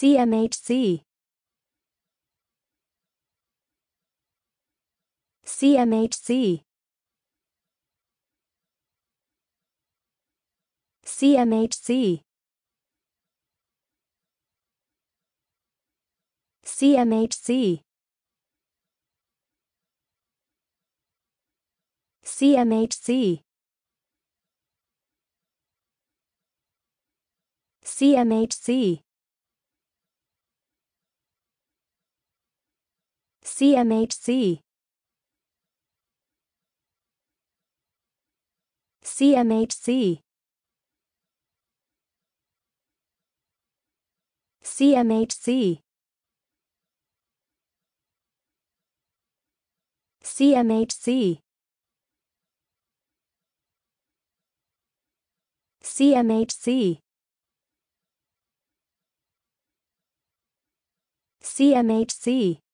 CMHC CMHC CMHC CMHC CMHC CMHC CMHC CMHC CMHC CMHC CMHC CMHC